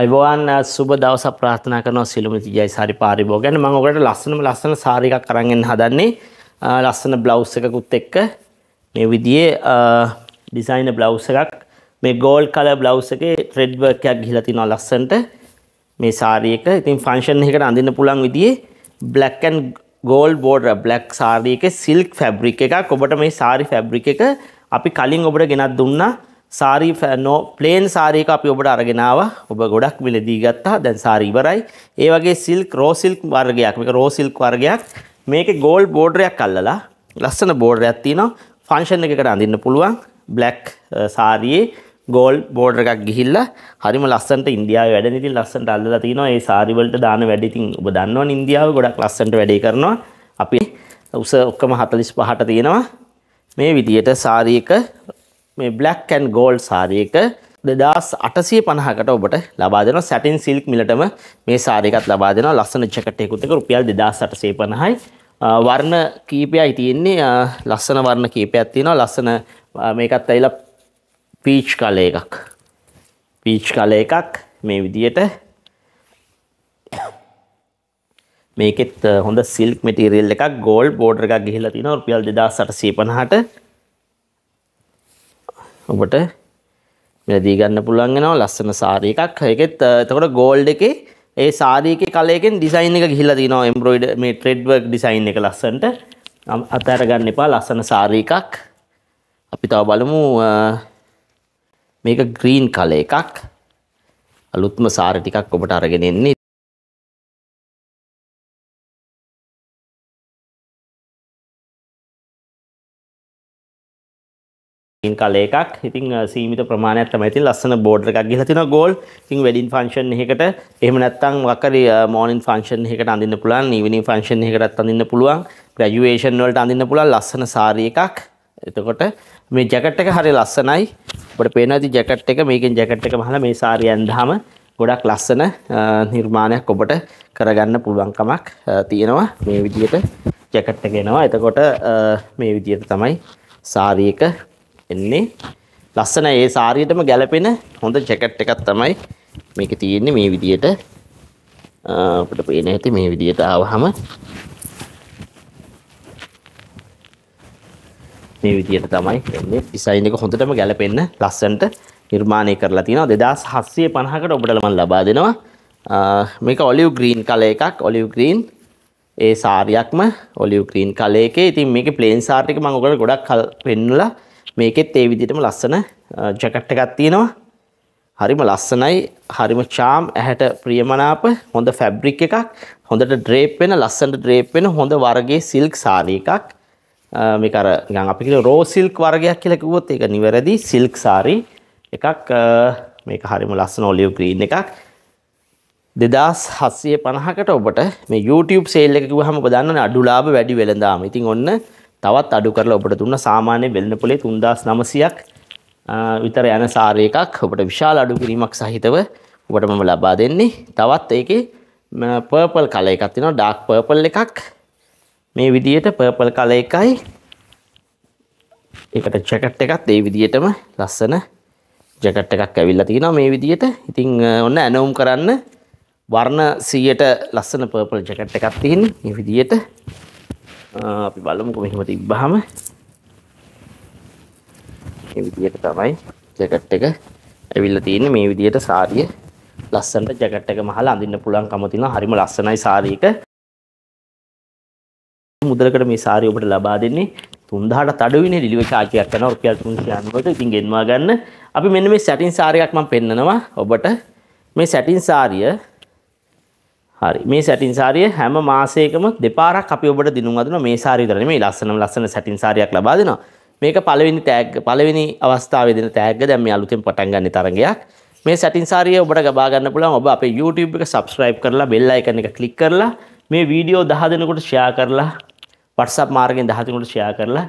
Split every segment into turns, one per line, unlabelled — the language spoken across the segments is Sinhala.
අයිබෝන් සුබ දවස ප්‍රාථනා කරන සිලුමති ජයි සරි පාරිබෝ ගැන මං ඔකට ලස්සනම ලස්සන සාරිකක් කරගෙන් හදන්නේ ලස්සන බ්ලව් එකකුත් එක්ක මේ විදියේ ඩිසයින බ්ලව් එකක් මේ ගෝල් කල බ්ලව් එකේ ට්‍රෙඩ් වර්ක් එකක් ගිහිලා තිනවා ලස්සනට මේ සාරි එක ඉතින් ෆන්ක්ෂන් එකකට අඳින්න පුළුවන් විදියේ black and gold border black sari එකේ සිල්ක් ෆැබ්‍රික් එකක් ඔබට මේ සාරි ෆැබ්‍රික් එක අපි කලින් ඔබට ගෙනත් දුන්නා සාරී ෆැනෝ ප්ලේන් සාරීක අපි ඔබට අරගෙනාව ඔබ ගොඩක් මිලදී ගත්තා දැන් සාරී ඉවරයි. ඒ වගේ සිල්ක් රෝ සිල්ක් වර්ගයක්. මේක රෝ සිල්ක් වර්ගයක්. මේකේ ගෝල්ඩ් බෝඩරයක් අල්ලලා ලස්සන බෝඩරයක් තියෙනවා. ෆන්ක්ෂන් එකකට අඳින්න පුළුවන්. බ්ලැක් uh, සාරියේ ගෝල් බෝඩර එකක් ගිහිල්ලා හරිම ලස්සන්ට ඉන්දියාව වැඩ ඉතින් ලස්සන්ට අල්ලලා තිනවා ඒ සාරි වලට දාන වැඩ ඉතින් ඔබ දන්නවනේ ඉන්දියාව ගොඩක් ලස්සන්ට වැඩේ කරනවා අපි උස ඔක්කොම 45ට තියෙනවා මේ විදියට සාරි එක මේ බ්ලක් ඇන් ගෝල් සාරියක දෙදස් අටසය පණහකට ඔබට ලබා දෙන සැටින් සිල්ක් මිලටම මේ සාරිකත් ලබා දෙෙන ලස්සන චකටයකුතක රුපියල් දෙදස් අටසේ පණහයි වර්ණ කීපයයි තියෙන්නේ ලස්සන වර්ණ කීපයක් තියෙනවා ලස්සන මේකත් ඇයිල පීච් කලය එකක් පීච් කලය එකක් මේ විදියට මේකෙත් හොඳ සිල්ක් මටිරල් එකක් ගෝල් බෝඩර් එකක් ගිහිලා තින රුපියල් දෙදස් අටසේ පණහට ඔබට මෙදී ගන්න පුළුවන් වෙනවා ලස්සන සාරී එකක්. ඒකෙත් එතකොට gold එකේ ඒ සාරී එකේ කලයකින් ඩිසයින් එක ගිහිල්ලා තිනවා embroider මේ thread work design එක ලස්සනට. අතහැර ගන්න එපා ලස්සන සාරී එකක්. අපි තව බලමු මේක green කලර් එකක්. අලුත්ම සාරී ටිකක් ඔබට අරගෙන එන්නේ ඉන් කල එකක් ඉතින් සීමිත ප්‍රමාණයක් තමයි ඉතින් ලස්සන බෝඩර් එකක් ගිහලා තිනවා ගෝල් ඉතින් වෙඩින් ෆන්ක්ෂන් එකකට එහෙම නැත්නම් මොකක් හරි මෝර්නින් ෆන්ක්ෂන් එකකට අඳින්න පුළුවන් ඊවිනින් ෆන්ක්ෂන් එකකටත් අඳින්න පුළුවන් ග්‍රැජුවේෂන් වලට අඳින්න පුළුවන් ලස්සන සාරි එකක් එතකොට මේ ජැකට් එක හරි ලස්සනයි අපිට පේනවා ඉතින් ජැකට් එක මේකෙන් ජැකට් එක මහලා මේ සාරිය ඇඳාම ගොඩක් ලස්සන නිර්මාණයක් ඔබට කරගන්න පුළුවන්කමක් තියෙනවා මේ විදිහට ජැකට් එක එනවා එතකොට මේ විදිහට තමයි සාරියක එන්නේ ලස්සන ඒ සාරියටම ගැලපෙන හොඳ ජැකට් එකක් තමයි මේක තියෙන්නේ මේ විදියට අපිට පේන ඇති මේ විදියට ආවහම මේ විදියට තමයි එන්නේ ඩිසයින් එක හොඳටම ගැලපෙන්න ලස්සනට නිර්මාණය කරලා තියෙනවා 2750කට ඔබට මම ලබා දෙනවා මේක ඔලිව් ග්‍රීන් කලර් එකක් ඔලිව් ග්‍රීන් ඒ සාරියක්ම ඔලිව් ග්‍රීන් කලර් එකේ ඉතින් මේකේ ප්ලේන් සාරියක මම ඔයගොල්ලෝ ගොඩක් පෙන්වලා මේකෙත් ඒ විදිහටම ලස්සන ජැකට් එකක් තියෙනවා. හරිම ලස්සනයි, හරිම charm ඇහැට ප්‍රියමනාප හොඳ ෆැබ්‍රික් එකක්, හොඳට ඩ්‍රේප් වෙන, ලස්සනට ඩ්‍රේප් වෙන හොඳ වර්ගයේ සිල්ක් සාරී එකක්. මේක අර නිකන් අපි කියන රෝ සිල්ක් වර්ගයක් කියලා කිව්වොත් ඒක නිවැරදි සිල්ක් සාරී එකක්. මේක හරිම ලස්සන ඔලිව් ග්‍රීන් එකක්. දෙදස් හස්සේ පණහකට ඔබට මේ YouTube සේල් එක කිව්වහම ඔබ දන්නවනේ අඩු ලාභ වැඩි වෙළඳාම. ඉතින් ඔන්න තවත් අඩු කරලා ඔබට දුන්න සාමාන්‍ය වෙළඳ පොලේ 3900ක් විතර යන සාරය එකක් ඔබට විශාල අඩු කිරීමක් සහිතව ඔබට මම ලබා දෙන්නේ. තවත් ඒකේ පර්පල් කලර් එකක් තියෙනවා ඩාර්ක් පර්පල් එකක්. මේ විදියට පර්පල් කලර් එකයි ඒකට ජැකට් එකත් ඒ විදියටම ලස්සන ජැකට් එකක් ඇවිල්ලා තියෙනවා මේ විදියට. ඉතින් ඔන්න ඇනෝම් කරන්න වර්ණ 100ට ලස්සන පර්පල් ජැකට් එකක් තියෙන මේ විදියට අපි බලමුක මෙහෙම තිබ්බහම මේ විදියට තමයි ජැකට් එක ඇවිල්ලා තියෙන්නේ මේ විදියට සාරිය ලස්සනට ජැකට් එක මහලා අඳින්න පුළුවන්කම තියෙනවා හරිම ලස්සනයි සාරිය එක මුදලකට මේ සාරිය ඔබට ලබා දෙන්නේ 3000ට අඩුවිනේ ඩිලිවරි charge එකක් කරනවා රුපියල් 390කට ඉතින් ගෙන්වා ගන්න අපි මෙන්න මේ සැටින් සාරියක් මම පෙන්නනවා ඔබට මේ සැටින් සාරිය හරි මේ සැටින් සාරිය හැම මාසයකම දෙපාරක් අපි ඔබට දිනුම් අදන මේ සාරි විතරනේ මේ ලස්සනම ලස්සන සැටින් සාරියක් ලබා දෙනවා මේක පළවෙනි තෑග්ග පළවෙනි අවස්ථාවේ දෙන තෑග්ග දැන් මේ අලුතෙන් පටන් ගන්න තරගයක් මේ සැටින් සාරිය ඔබට ලබා ගන්න පුළුවන් ඔබ අපේ YouTube එක subscribe කරලා bell icon එක click කරලා මේ වීඩියෝ 10 දෙනෙකුට share කරලා WhatsApp මාර්ගයෙන් 10 දෙනෙකුට share කරලා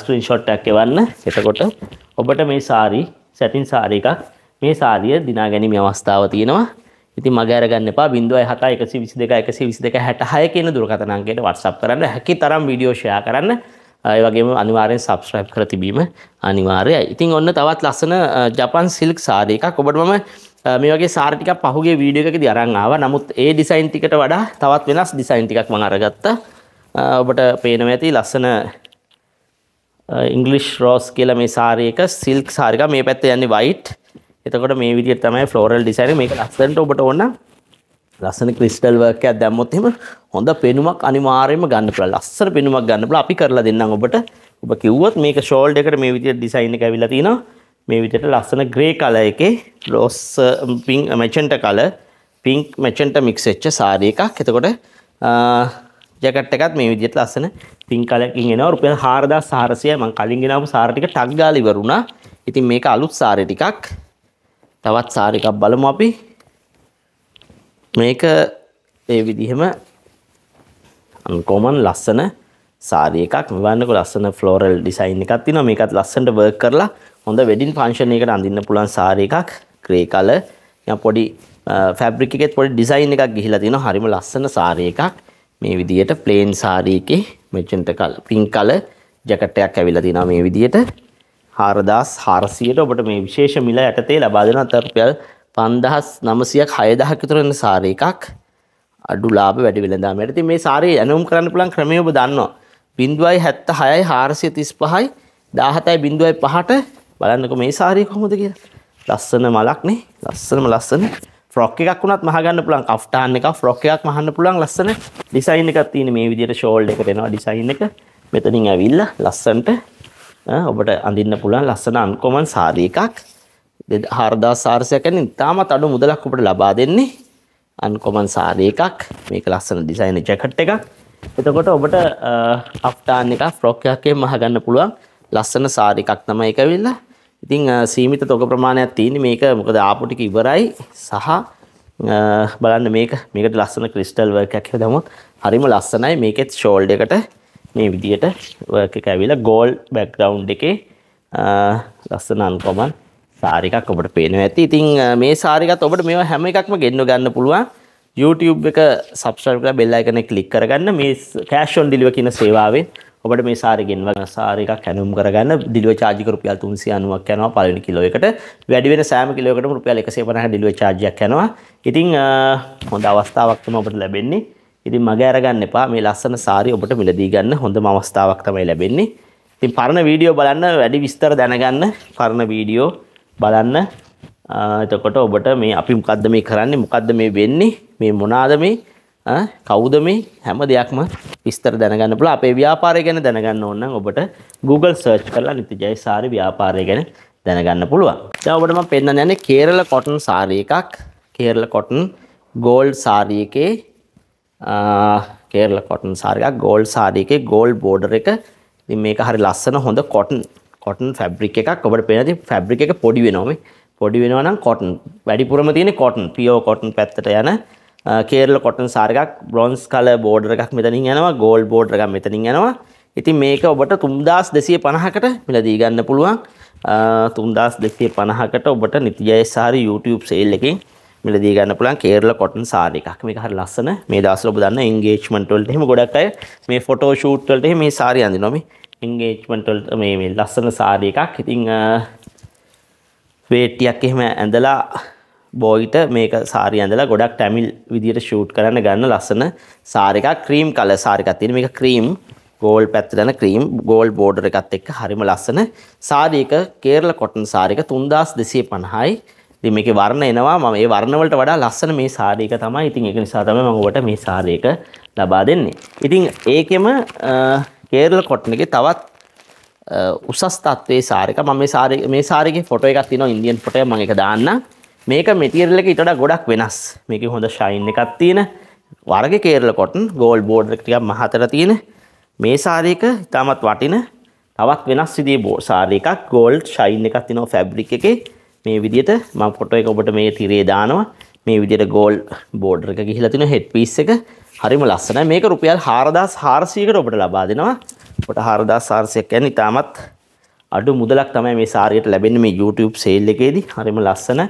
screenshot එකක් එවන්න එතකොට ඔබට මේ සාරි සැටින් සාරි එකක් මේ සාරිය දිනා ගැනීමේ අවස්ථාව තියෙනවා ඉති මගරගන්න පා බින්දුව හත එකසි විසි දෙක එකසි විසි දෙක හැටහය කියන දුරකතනන්ගේට වටසප් කරන්න හැකි තරම් විඩියෝෂයා කරන්න ඒ වගේම අනිවාරයෙන් සබස්්‍රයිප් කර තිබීම අනිවාරය ඉතින් ඔන්න තවත් ලස්සන ජපන් සිල්ක් සාරය එකක් ඔබටම මේ වගේ සාර්ටික පහුගේ වීඩියකද අරංආාව නමුත් ඒ ඩිසයින්ටිකට වඩා තවත් වෙනස් ඩිසයින්ටිකක් මඟරගත්ත ඔබට පේනව ඇති ලස්සන ඉංගලිෂ් රෝස් කියල මේ සාරයක සිල්ක් සාරික මේ පැත්ත යන්නේ වයිට් එතකොට මේ විදිහට තමයි ෆ්ලෝරල් ඩිසයින් එක මේක ලස්සනට ඔබට ඕන ලස්සන ක්‍රිස්ටල් වර්ක් එකක් දැම්මොත් එහෙම හොඳ පෙනුමක් අනිවාර්යයෙන්ම ගන්න පුළුවන්. ලස්සන පෙනුමක් ගන්න පුළුවන්. අපි කරලා දෙන්නම් ඔබට. ඔබ කිව්වොත් මේක ෂෝල්ඩ් එකට මේ විදිහට ඩිසයින් එක ඇවිල්ලා තිනවා. මේ විදිහට ලස්සන ග්‍රේ කලර් එකේ rose pink magenta colour pink magenta mix වෙච්ච සාරී එකක්. එතකොට ජැකට් uh, එකත් මේ විදිහට ලස්සන පින් කලකින් එනවා රුපියල් 4400යි මං කලින් ගෙනාවු සාර ටික ටක් ගාලා ඉවරුණා. ඉතින් මේක අලුත් සාරේ ටිකක්. තවත් සාරිකක් බලමු අපි මේක ඒ විදිහම අන්කෝමන් ලස්සන සාරි එකක් මෙවන්නක ලස්සන ෆ්ලෝරල් ඩිසයින් එකක් තියෙනවා මේකත් ලස්සනට වර්ක් කරලා හොඳ වෙඩින් ෆන්ක්ෂන් එකකට අඳින්න පුළුවන් සාරි එකක් ග්‍රේ කලර් පොඩි ෆැබ්‍රික් එකෙත් පොඩි ඩිසයින් එකක් ගිහිලා තියෙනවා හරිම ලස්සන සාරි එකක් මේ විදිහට ප්ලේන් සාරි එකේ magenta colour pink colour jacket එකක් ඇවිල්ලා තියෙනවා මේ විදිහට හාරදස් හාරසියට ඔබට මේ විශේෂ මිල යටතේ ලබාදන අතරපයල් පන්දහස් නමසියක් හයදහකතුරන්න සාරය එකක් අඩු ලාබ වැඩි වෙළඳාම ඇති මේ සාරය ඇනුම් කරන්න පුළන් ක්‍රමය ඔබ දන්නවා බින්දුවයි හැත්ත හයයි හාරසිය තිස් පහයි දාහතයි බින්දුවයි පහට බලන්නක මේ සාරය කොහොමද කිය ලස්සන මලක්නේ ලස්සනම ලස්සන ෆ්‍රොක් එකක් වුණත් මහගන්න පුළන් අෆ්ටාන් එක ෆ්‍රොක් එකක් මහන්න පුළන් ලස්සන ඩිසයින් එකක් තියෙන මේ විදියට ෂෝල්ඩ් එකට එනවා ඩිසයින් එක මෙතනින් ඇවිල්ලා ලස්සන්ට ඔබට අඳින්න පුළුවන් ලස්සන අන්කොමන් සාරී එකක්. 4000 සාරසයක් කියන්නේ ඉතාමත් අඩු මුදලක් ඔබට ලබා දෙන්නේ අන්කොමන් සාරී එකක්. මේක ලස්සන ඩිසයින් ජැකට් එකක්. එතකොට ඔබට අප්ටාන් එකක් ෆ්‍රොක් එකක් මහගන්න පුළුවන් ලස්සන සාරී එකක් තමයි ඒක වෙලා. ඉතින් සීමිත තොග ප්‍රමාණයක් තියෙන මේක මොකද ආපු ටික ඉවරයි සහ බලන්න මේක මේකට ලස්සන ක්‍රිස්ටල් වර්ක් එකක් හැදමුත් හරිම ලස්සනයි මේකෙත් ෂෝල්ඩ් එකට මේ විදියට වර්ක එක ඇවිල්ලා ගෝල් බැක්ග්‍රවුන්් එකේ ලස්සන අන්කොමන් සාරිකක් ඔබට පේනවා ඇති. ඉතින් මේ සාරිකත් ඔබට මේවා හැම එකක්ම ගෙන්න ගන්න පුළුවන්. YouTube එක subscribe කරලා bell icon එක click කරගන්න. මේ cash on delivery කියන සේවාවෙන් ඔබට මේ සාරි ගෙන්වන සාරි එකක් ඇනුම් කරගන්න delivery charge එක රුපියල් 390ක් යනවා පළවෙනි කිලෝ එකට. වැඩි වෙන සෑම කිලෝ එකටම රුපියල් 150 delivery charge එකක් යනවා. ඉතින් හොඳ අවස්ථාවක් තමයි ඔබට ලැබෙන්නේ. ඉතින් මග අරගන්න එපා මේ ලස්සන සාරි ඔබට මිලදී ගන්න හොඳම අවස්ථාවක් තමයි ලැබෙන්නේ. ඉතින් පරණ වීඩියෝ බලන්න වැඩි විස්තර දැනගන්න පරණ වීඩියෝ බලන්න. එතකොට ඔබට මේ අපි මොකද්ද මේ කරන්නේ මොකද්ද මේ වෙන්නේ මේ මොනවාද මේ කවුද මේ හැම දෙයක්ම විස්තර දැනගන්න පුළුවන්. අපේ ව්‍යාපාරය ගැන දැනගන්න ඕන නම් ඔබට Google search කරලා නිතිජය සාරි ව්‍යාපාරය ගැන දැනගන්න පුළුවන්. දැන් ඔබට මම පෙන්නන්න යන්නේ කේරළ කොටන් සාරි එකක්. කේරළ කොටන් ගෝල්ඩ් සාරි එකේ කේරල කොටන් සාරිකක් ගෝල් සාරීකේ ගෝල් බෝඩර් එක ඉතින් මේක හරි ලස්සන හොඳ කොටන් කොටන් ෆැබ්‍රික් එකක් ඔබට පේන ඉතින් ෆැබ්‍රික් එක පොඩි වෙනවා මේ පොඩි වෙනවා නම් කොටන් වැඩිපුරම තියෙන්නේ කොටන් පියෝ කොටන් පැත්තට යන කේරල කොටන් සාරිකක් බ්‍රොන්ස් කලර් බෝඩර් එකක් මෙතනින් යනවා ගෝල් බෝඩර් එකක් මෙතනින් යනවා ඉතින් මේක ඔබට තුම්දස් දෙසිය පණහකට මිලදී ගන්න පුළුවන් තුන්දස් දෙකේ පණහකට ඔබට නිතිජය සාරි YouTube සේල් එකෙන් මිලදී ගන්න පුළුවන් කේරළ කොටන් සාරී එකක්. මේක හරි ලස්සන. මේ දවස්වල ඔබ දන්න එන්ගේජ්මන්ට් වලට එහෙම ගොඩක් අය මේ ෆොටෝ ෂූට් වලට එහෙම මේ සාරී අඳිනවා මේ එන්ගේජ්මන්ට් වලට මේ මේ ලස්සන සාරී එකක්. ඉතින් වේටියක් එහෙම ඇඳලා බෝයිට මේක සාරි ඇඳලා ගොඩක් ටැමිල් විදියට ෂූට් කරන්න ගන්න ලස්සන සාරි එකක් ක්‍රීම් කලර් සාරි එකක් තියෙන මේක ක්‍රීම් ගෝල් පැත්තට යන ක්‍රීම් ගෝල් බෝඩර් එකත් එක්ක හරිම ලස්සන සාරි එක කේරළ කොටන් සාරි එක 3250යි ඉතින් මේකේ වර්ණ එනවා මම මේ වර්ණ වලට වඩා ලස්සන මේ සාරි එක තමයි. ඉතින් ඒක නිසා තමයි මම ඔබට මේ සාරි එක ලබා දෙන්නේ. ඉතින් ඒකෙම කේරළ කොටන් එකේ තවත් උසස් තත්ත්වයේ සාරි එක. මම මේ සාරි මේ සාරිගේ ෆොටෝ එකක් තියෙනවා ඉන්දියන් ෆොටෝ එක මම ඒක දාන්නම්. මේක මෙටීරියල් එක ඊට වඩා ගොඩක් වෙනස්. මේකේ හොඳ ෂයින් එකක් තියෙන වර්ග කේරළ කොටන් ගෝල් බෝඩර් එක ටිකක් මහතට තියෙන මේ සාරි එක ඉතාමත් වටින තවත් වෙනස් විදිහේ සාරි එකක් ගෝල්ඩ් ෂයින් එකක් තියෙනවා ෆැබ්‍රික් එකේ. මේ විදිහට මම ෆොටෝ එක ඔබට මේ තිරේ දානවා. මේ විදිහට ගෝල් බෝඩර් එක ගිහිලා තිනවා හෙඩ් පීස් එක. හරිම ලස්සනයි. මේක රුපියල් 4400කට ඔබට ලබා දෙනවා. ඔබට 4400ක් කියන්නේ ඉතාමත් අඩු මුදලක් තමයි මේ සාරියට ලැබෙන්නේ මේ YouTube sale එකේදී. හරිම ලස්සන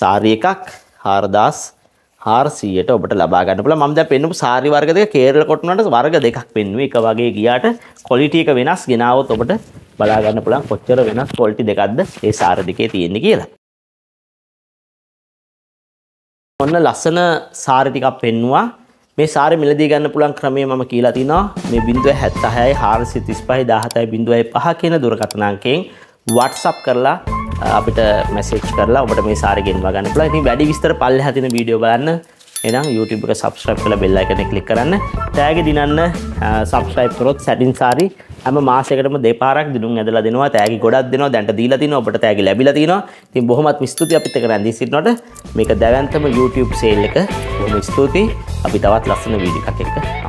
සාරි එකක් 4400ට ඔබට ලබා ගන්න පුළුවන්. මම දැන් පෙන්නපු සාරි වර්ග දෙක කේරළ කොටුනට වර්ග දෙකක් පෙන්නුවේ. එක වගේ ගියාට quality එක වෙනස් ගෙනාවොත් ඔබට බලාගන්න පුළන් කොච්චර වෙනස් කොල්ටි දෙකක්ද ඒ සාර දෙකේ තියෙන්නේ කියලා. ඔන්න ලස්සන සාර ටිකක් පෙන්නවා මේ සාර මිලදී ගන්න පුළුවන් ක්‍රමය මම කියලා තිනවා මේ බිඳුව 76යි 435යි 17යි බිඳුවයි 5 කියන දුරකථන අංකයෙන් WhatsApp කරලා අපිට මැසේජ් කරලා ඔබට මේ සාර ගෙන්වා ගන්න පුළුවන්. ඉතින් වැඩි විස්තර පල්ලෙහා තියෙන වීඩියෝ බලන්න. එහෙනම් YouTube එක subscribe කරලා bell icon එක click කරන්න. tag දිනන්න subscribe කරොත් සැටින් සාරි හැම මාසයකටම දෙපාරක් දිනුම් ඇදලා දෙනවා තෑගි ගොඩක් දෙනවා දැන්ට දීලා තිනවා ඔබට තෑගි ලැබිලා තිනවා ඉතින් බොහොමත්ම ස්තුතියි අපිත් එක්ක රැඳී සිටිනවට මේක දැවැන්තම YouTube සේල් එක බොහොම ස්තුතියි අපි තවත් ලස්සන වීඩියෝ එකක් එක්ක